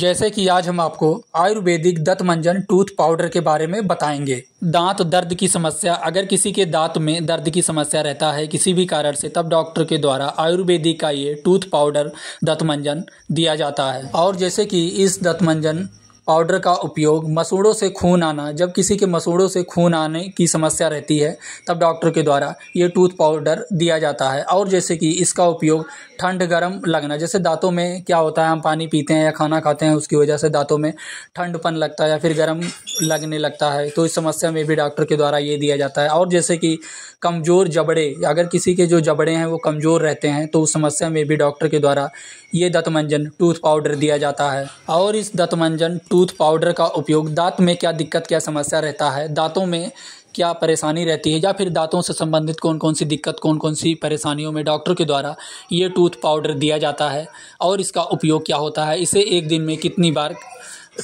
जैसे कि आज हम आपको आयुर्वेदिक दंत मंजन टूथ पाउडर के बारे में बताएंगे दांत दर्द की समस्या अगर किसी के दांत में दर्द की समस्या रहता है किसी भी कारण से तब डॉक्टर के द्वारा आयुर्वेदिक का ये टूथ पाउडर दंत मंजन दिया जाता है और जैसे कि इस दंत मंजन पाउडर का उपयोग मसूड़ों से खून आना जब किसी के मसूड़ों से खून आने की समस्या रहती है तब डॉक्टर के द्वारा ये टूथ पाउडर दिया जाता है और जैसे कि इसका उपयोग ठंड गर्म लगना जैसे दांतों में क्या होता है हम पानी पीते हैं या खाना खाते हैं उसकी वजह से दांतों में ठंडपन लगता है या फिर गर्म लगने लगता है तो इस समस्या में भी डॉक्टर के द्वारा ये दिया जाता है और जैसे कि कमज़ोर जबड़े अगर किसी के जो जबड़े हैं वो कमज़ोर रहते हैं तो उस समस्या में भी डॉक्टर के द्वारा ये दत्तमंजन टूथ पाउडर दिया जाता है और इस दत्तमंजन टूथ पाउडर का उपयोग दांत में क्या दिक्कत क्या समस्या रहता है दांतों में क्या परेशानी रहती है या फिर दांतों से संबंधित कौन कौन सी दिक्कत कौन कौन सी परेशानियों में डॉक्टर के द्वारा ये टूथ पाउडर दिया जाता है और इसका उपयोग क्या होता है इसे एक दिन में कितनी बार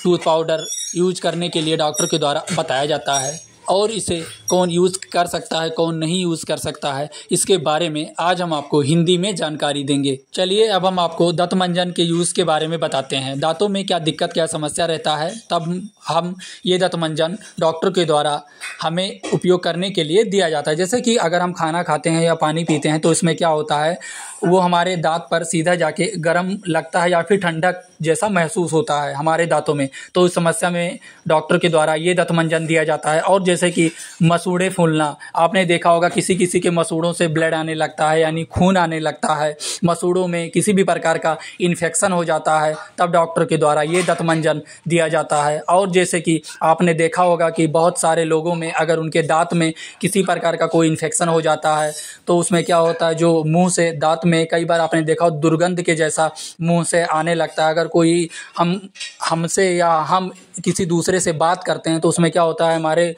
टूथ पाउडर यूज करने के लिए डॉक्टर के द्वारा बताया जाता है और इसे कौन यूज़ कर सकता है कौन नहीं यूज़ कर सकता है इसके बारे में आज हम आपको हिंदी में जानकारी देंगे चलिए अब हम आपको दत्त मंजन के यूज़ के बारे में बताते हैं दांतों में क्या दिक्कत क्या समस्या रहता है तब हम ये दत्त मंजन डॉक्टर के द्वारा हमें उपयोग करने के लिए दिया जाता है जैसे कि अगर हम खाना खाते हैं या पानी पीते हैं तो इसमें क्या होता है वो हमारे दाँत पर सीधा जाके गर्म लगता है या फिर ठंडक जैसा महसूस होता है हमारे दांतों में तो उस समस्या में डॉक्टर के द्वारा ये दत्तमंजन दिया जाता है और जैसे कि मसूड़े फूलना आपने देखा होगा किसी किसी के मसूड़ों से ब्लड आने लगता है यानी खून आने लगता है मसूड़ों में किसी भी प्रकार का इन्फेक्शन हो जाता है तब डॉक्टर के द्वारा ये दत्तमंजन दिया जाता है और जैसे कि आपने देखा होगा कि बहुत सारे लोगों में अगर उनके दांत में किसी प्रकार का कोई इन्फेक्शन हो जाता है तो उसमें क्या होता है जो मुंह से दांत में कई बार आपने देखा हो दुर्गंध के जैसा मुंह से आने लगता है अगर अगर कोई हम हमसे या हम किसी दूसरे से बात करते हैं तो उसमें क्या होता है हमारे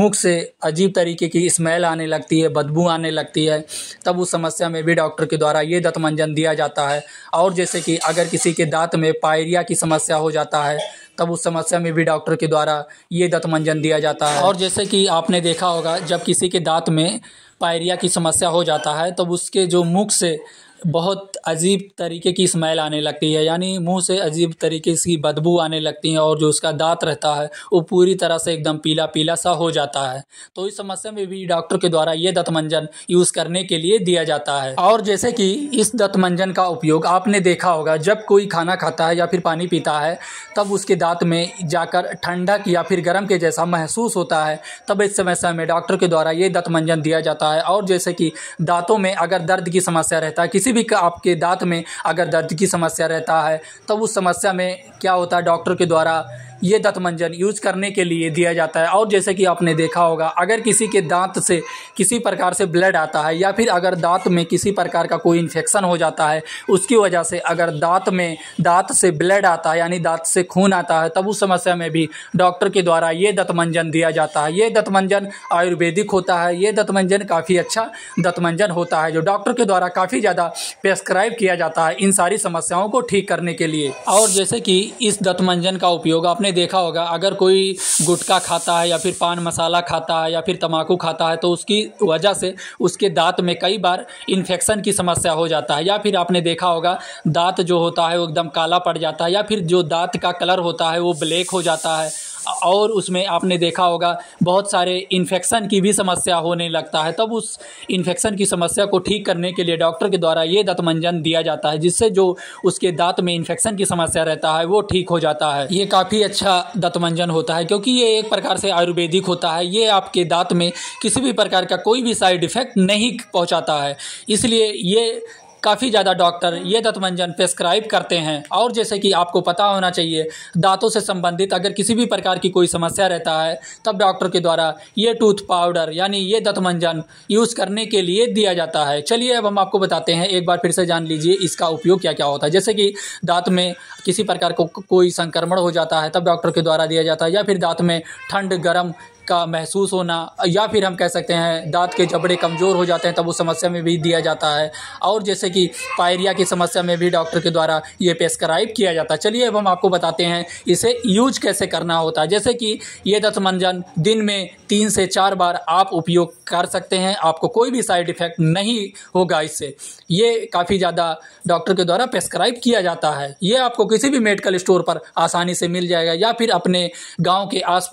मुख से अजीब तरीके की स्मेल आने लगती है बदबू आने लगती है तब उस समस्या में भी डॉक्टर के द्वारा ये दत्तमंजन दिया जाता है और जैसे कि अगर किसी के दांत में पायरिया की समस्या हो जाता है तब उस समस्या में भी डॉक्टर के द्वारा ये दत्तमंजन दिया जाता है और जैसे कि आपने देखा होगा जब किसी के दांत में पायरिया की समस्या हो जाता है तब उसके जो मुख से बहुत अजीब तरीके की स्मेल आने लगती है यानी मुंह से अजीब तरीके की बदबू आने लगती है और जो उसका दांत रहता है वो पूरी तरह से एकदम पीला पीला सा हो जाता है तो इस समस्या में भी डॉक्टर के द्वारा ये दत्तमंजन यूज़ करने के लिए दिया जाता है और जैसे कि इस दत्तमंजन का उपयोग आपने देखा होगा जब कोई खाना खाता है या फिर पानी पीता है तब उसके दांत में जाकर ठंडक या फिर गर्म के जैसा महसूस होता है तब इस समस्या में डॉक्टर के द्वारा ये दत्तमंजन दिया जाता है और जैसे कि दांतों में अगर दर्द की समस्या रहता है किसी किसी भी आपके दांत में अगर दर्द की समस्या रहता है तब तो उस समस्या में क्या होता है डॉक्टर के द्वारा ये दत्तमंजन यूज करने के लिए दिया जाता है और जैसे कि आपने देखा होगा अगर किसी के दांत से किसी प्रकार से ब्लड आता है या फिर अगर दांत में किसी प्रकार का कोई इन्फेक्शन हो जाता है उसकी वजह से अगर दांत में दांत से ब्लड आता है यानी दांत से खून आता है तब उस समस्या में भी डॉक्टर के द्वारा ये दत्तमंजन दिया जाता है ये दत्तमंजन आयुर्वेदिक होता है ये दत्तमंजन काफ़ी अच्छा दत्तमंजन होता है जो डॉक्टर के द्वारा काफ़ी ज़्यादा प्रेस्क्राइब किया जाता है इन सारी समस्याओं को ठीक करने के लिए और जैसे कि इस दत्तमंजन का उपयोग आपने आपने देखा होगा अगर कोई गुटखा खाता है या फिर पान मसाला खाता है या फिर तम्बाकू खाता है तो उसकी वजह से उसके दांत में कई बार इन्फेक्शन की समस्या हो जाता है या फिर आपने देखा होगा दांत जो होता है वो एकदम काला पड़ जाता है या फिर जो दांत का कलर होता है वो ब्लैक हो जाता है और उसमें आपने देखा होगा बहुत सारे इन्फेक्शन की भी समस्या होने लगता है तब उस इन्फेक्शन की समस्या को ठीक करने के लिए डॉक्टर के द्वारा ये दंतमंजन दिया जाता है जिससे जो उसके दांत में इन्फेक्शन की समस्या रहता है वो ठीक हो जाता है ये काफ़ी अच्छा दंतमंजन होता है क्योंकि ये एक प्रकार से आयुर्वेदिक होता है ये आपके दांत में किसी भी प्रकार का कोई भी साइड इफेक्ट नहीं पहुँचाता है इसलिए ये काफ़ी ज़्यादा डॉक्टर ये दत्तमंजन प्रेस्क्राइब करते हैं और जैसे कि आपको पता होना चाहिए दांतों से संबंधित अगर किसी भी प्रकार की कोई समस्या रहता है तब डॉक्टर के द्वारा ये टूथ पाउडर यानी ये दत्तमंजन यूज़ करने के लिए दिया जाता है चलिए अब हम आपको बताते हैं एक बार फिर से जान लीजिए इसका उपयोग क्या क्या होता है जैसे कि दांत में किसी प्रकार को कोई संक्रमण हो जाता है तब डॉक्टर के द्वारा दिया जाता है या फिर दांत में ठंड गर्म का महसूस होना या फिर हम कह सकते हैं दांत के जबड़े कमज़ोर हो जाते हैं तब उस समस्या में भी दिया जाता है और जैसे कि पायरिया की समस्या में भी डॉक्टर के द्वारा ये प्रेस्क्राइब किया जाता है चलिए अब हम आपको बताते हैं इसे यूज कैसे करना होता है जैसे कि ये दत्तमंजन दिन में तीन से चार बार आप उपयोग कर सकते हैं आपको कोई भी साइड इफ़ेक्ट नहीं होगा इससे ये काफ़ी ज़्यादा डॉक्टर के द्वारा प्रेस्क्राइब किया जाता है ये आपको किसी भी मेडिकल स्टोर पर आसानी से मिल जाएगा या फिर अपने गाँव के आस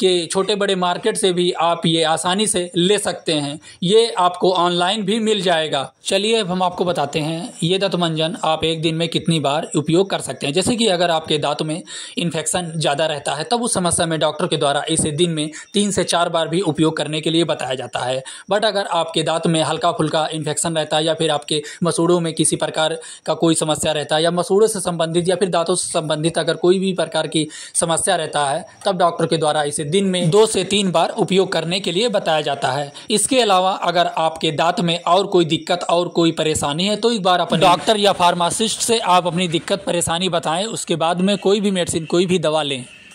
के छोटे बड़े मार्केट से भी आप ये आसानी से ले सकते हैं ये आपको ऑनलाइन भी मिल जाएगा चलिए अब हम आपको बताते हैं ये दत्त मंजन आप एक दिन में कितनी बार उपयोग कर सकते हैं जैसे कि अगर आपके दांत में इन्फेक्शन ज़्यादा रहता है तब उस समस्या में डॉक्टर के द्वारा इसे दिन में तीन से चार बार भी उपयोग करने के लिए बताया जाता है बट अगर आपके दांत में हल्का फुल्का इन्फेक्शन रहता है या फिर आपके मसूड़ों में किसी प्रकार का कोई समस्या रहता है या मसूड़ों से संबंधित या फिर दांतों से संबंधित अगर कोई भी प्रकार की समस्या रहता है तब डॉक्टर के द्वारा इसे दिन में दो से तीन बार उपयोग करने के लिए बताया जाता है इसके अलावा अगर आपके दांत में और कोई दिक्कत और कोई परेशानी है तो एक बार अपने डॉक्टर या फार्मासिस्ट से आप अपनी दिक्कत परेशानी बताएं उसके बाद में कोई भी मेडिसिन कोई भी दवा लें